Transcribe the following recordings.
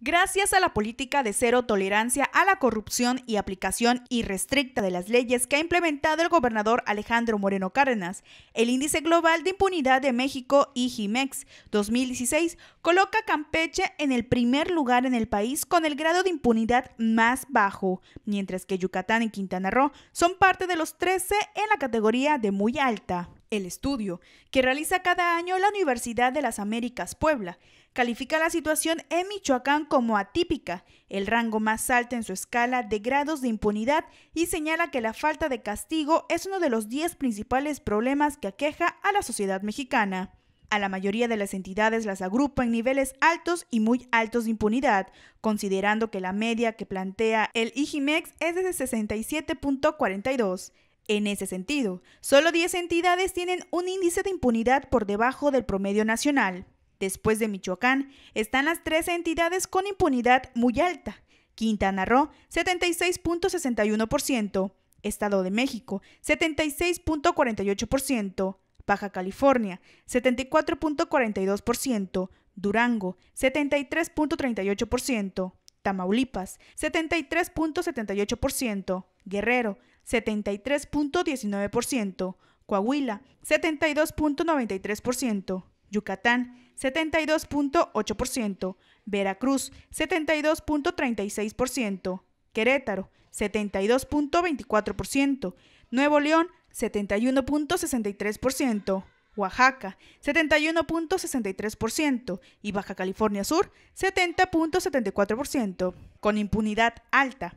Gracias a la política de cero tolerancia a la corrupción y aplicación irrestricta de las leyes que ha implementado el gobernador Alejandro Moreno Cárdenas, el Índice Global de Impunidad de México IGIMEX 2016 coloca Campeche en el primer lugar en el país con el grado de impunidad más bajo, mientras que Yucatán y Quintana Roo son parte de los 13 en la categoría de muy alta. El estudio, que realiza cada año la Universidad de las Américas Puebla, califica la situación en Michoacán como atípica, el rango más alto en su escala de grados de impunidad, y señala que la falta de castigo es uno de los 10 principales problemas que aqueja a la sociedad mexicana. A la mayoría de las entidades las agrupa en niveles altos y muy altos de impunidad, considerando que la media que plantea el IGIMEX es de 67.42 en ese sentido. Solo 10 entidades tienen un índice de impunidad por debajo del promedio nacional. Después de Michoacán, están las tres entidades con impunidad muy alta. Quintana Roo, 76.61%, Estado de México, 76.48%, Baja California, 74.42%, Durango, 73.38%, Tamaulipas, 73.78%, Guerrero, 73.19%, Coahuila 72.93%, Yucatán 72.8%, Veracruz 72.36%, Querétaro 72.24%, Nuevo León 71.63%, Oaxaca 71.63% y Baja California Sur 70.74%, con impunidad alta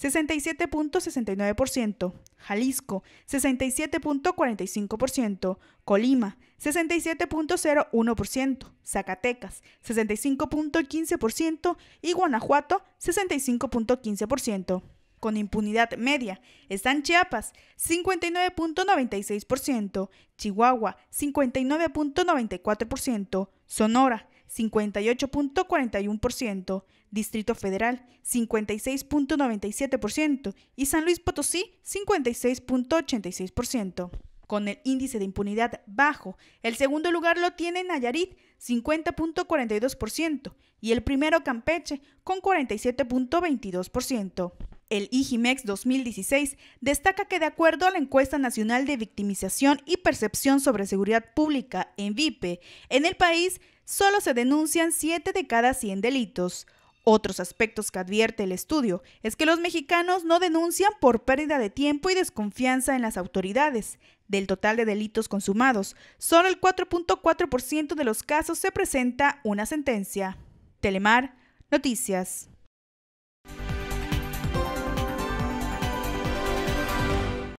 67.69%, Jalisco 67.45%, Colima 67.01%, Zacatecas 65.15% y Guanajuato 65.15%. Con impunidad media están Chiapas 59.96%, Chihuahua 59.94%, Sonora 58.41%, Distrito Federal 56.97% y San Luis Potosí 56.86%. Con el índice de impunidad bajo, el segundo lugar lo tiene Nayarit 50.42% y el primero Campeche con 47.22%. El IGIMEX 2016 destaca que de acuerdo a la encuesta nacional de victimización y percepción sobre seguridad pública en VIPE, en el país solo se denuncian 7 de cada 100 delitos. Otros aspectos que advierte el estudio es que los mexicanos no denuncian por pérdida de tiempo y desconfianza en las autoridades. Del total de delitos consumados, solo el 4.4% de los casos se presenta una sentencia. Telemar, Noticias.